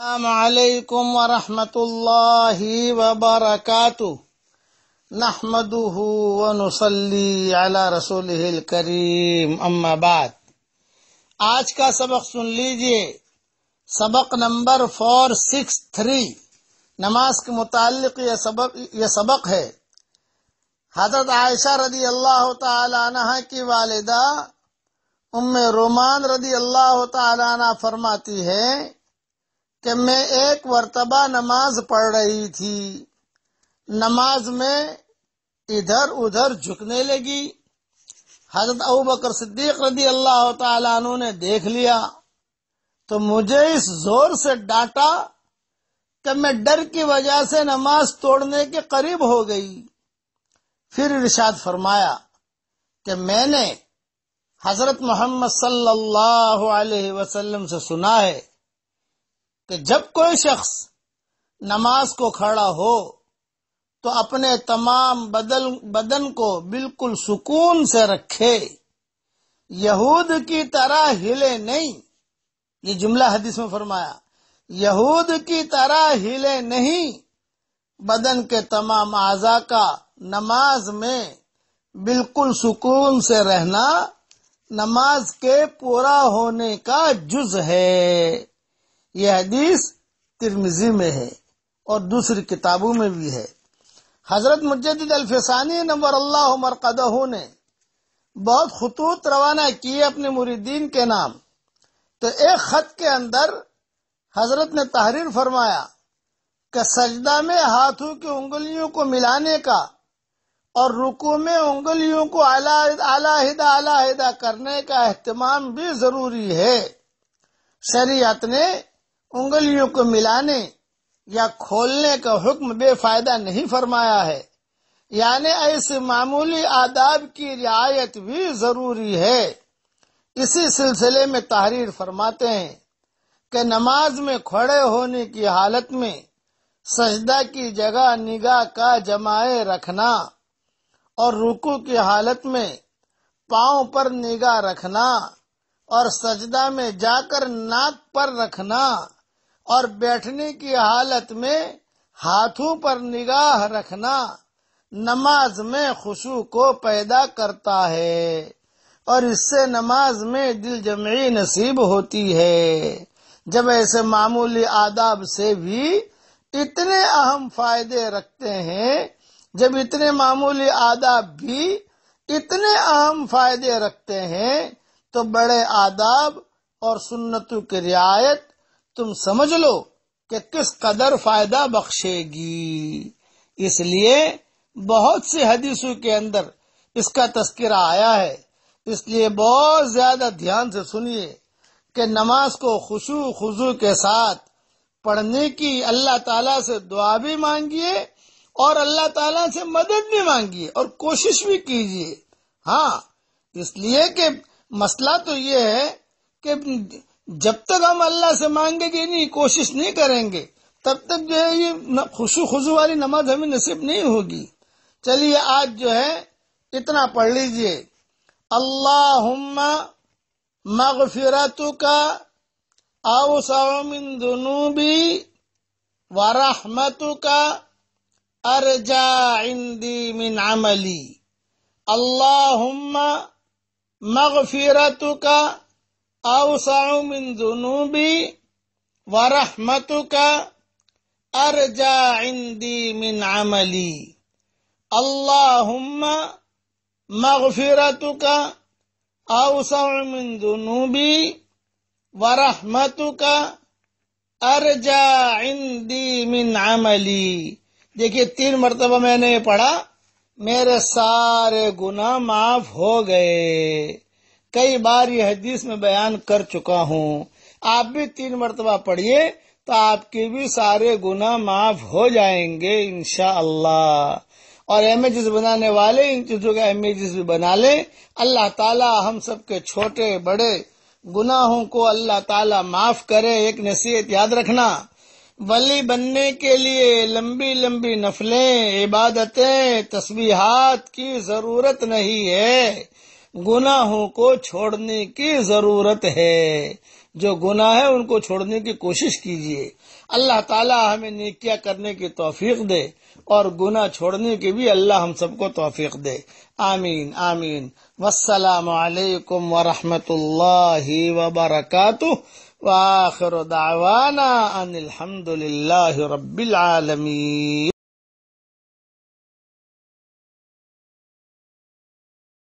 السلام علیکم ورحمۃ اللہ وبرکاتہ نحمده ونصلي على رسوله الكريم اما بعد آج کا سبق سن لیجئے سبق نمبر 463 نماز کے متعلق یہ سبق یہ سبق ہے حضرت عائشہ رضی اللہ تعالی عنہ کی والدہ ام رومان رضی اللہ تعالی عنہ فرماتی ہے کہ میں ایک مرتبہ نماز پڑھ رہی تھی نماز میں ادھر ادھر جھکنے لگی حضرت ابو بکر صدیق رضی اللہ تعالی عنہ نے دیکھ لیا تو مجھے اس زور سے ڈانٹا کہ میں ڈر کی وجہ سے نماز توڑنے کے قریب ہو گئی پھر ارشاد فرمایا کہ میں نے حضرت محمد صلی اللہ علیہ وسلم سے سنا ہے کہ جب کوئی شخص نماز کو کھڑا ہو تو اپنے تمام بدل بدن کو بالکل سکون سے رکھے یہود کی طرح ہلے نہیں یہ جملہ حدیث میں فرمایا یہود کی طرح ہلے نہیں بدن کے تمام اعضا کا نماز میں بالکل سکون سے رہنا نماز کے پورا ہونے کا جز ہے یہ حدیث ترمزی میں ہے اور دوسری کتابوں میں بھی ہے حضرت مجدد الفسانی نمبر اللہ مرقدہ نے بہت خطوط روانہ کیے اپنے مریدین کے نام تو ایک خط کے اندر حضرت نے تحریر فرمایا کہ سجدہ میں ہاتھوں کی انگلیوں کو ملانے کا اور رکو میں انگلیوں کو علیحدہ علیحدہ کرنے کا اہتمام بھی ضروری ہے شریعت نے انگلیوں کو ملانے یا کھولنے کا حکم بے فائدہ نہیں فرمایا ہے یعنی ایسے معمولی آداب کی رعایت بھی ضروری ہے اسی سلسلے میں تحریر فرماتے ہیں کہ نماز میں کھڑے ہونے کی حالت میں سجدہ کی جگہ نگاہ کا جمائے رکھنا اور رکو کی حالت میں پاؤں پر نگاہ رکھنا اور سجدہ میں جا کر ناک پر رکھنا اور بیٹھنے کی حالت میں ہاتھوں پر نگاہ رکھنا نماز میں خوشو کو پیدا کرتا ہے اور اس سے نماز میں دل جمعی نصیب ہوتی ہے جب ایسے معمولی آداب سے بھی اتنے اہم فائدے رکھتے ہیں جب اتنے معمولی آداب بھی اتنے اہم فائدے رکھتے ہیں تو بڑے آداب اور سنتوں کی رعایت تم سمجھ لو کہ کس قدر فائدہ بخشے گی اس لیے بہت سی حدیثوں کے اندر اس کا تذکرہ آیا ہے اس لیے بہت زیادہ دھیان سے سنیے کہ نماز کو خوشو خضو کے ساتھ پڑھنے کی اللہ تعالیٰ سے دعا بھی مانگیے اور اللہ تعالیٰ سے مدد بھی مانگیے اور کوشش بھی کیجیے ہاں اس لیے کہ مسئلہ تو یہ ہے کہ جب تک ہم اللہ سے مانگے گے نہیں کوشش نہیں کریں گے تب تک جو ہے یہ خوشو خوشو والی نماز ہمیں نصیب نہیں ہوگی چلیے آج جو ہے اتنا پڑھ لیجئے اللہ ذنوبی ورحمت کا ارجا عندی من عملی اللہم مغفرت کا اوسع من و رحمت کا ارجا عندی من عملی اللہ عمفیت کا اوسع من و رحمت کا ار من عملی مینا دیکھیے تین مرتبہ میں نے یہ پڑھا میرے سارے گناہ معاف ہو گئے کئی بار یہ حدیث میں بیان کر چکا ہوں آپ بھی تین مرتبہ پڑھیے تو آپ کی بھی سارے گناہ معاف ہو جائیں گے انشاءاللہ اللہ اور امیجز بنانے والے ان چیزوں کا امیجز بھی بنا لیں اللہ تعالیٰ ہم سب کے چھوٹے بڑے گناہوں کو اللہ تعالیٰ معاف کرے ایک نصیحت یاد رکھنا ولی بننے کے لیے لمبی لمبی نفلیں عبادتیں تسبیحات کی ضرورت نہیں ہے گناہوں کو چھوڑنے کی ضرورت ہے جو گناہ ہے ان کو چھوڑنے کی کوشش کیجیے اللہ تعالیٰ ہمیں نیکیہ کرنے کی توفیق دے اور گناہ چھوڑنے کی بھی اللہ ہم سب کو توفیق دے آمین آمین والسلام علیکم ورحمۃ اللہ وبرکاتہ دعوانا ان رب العالمین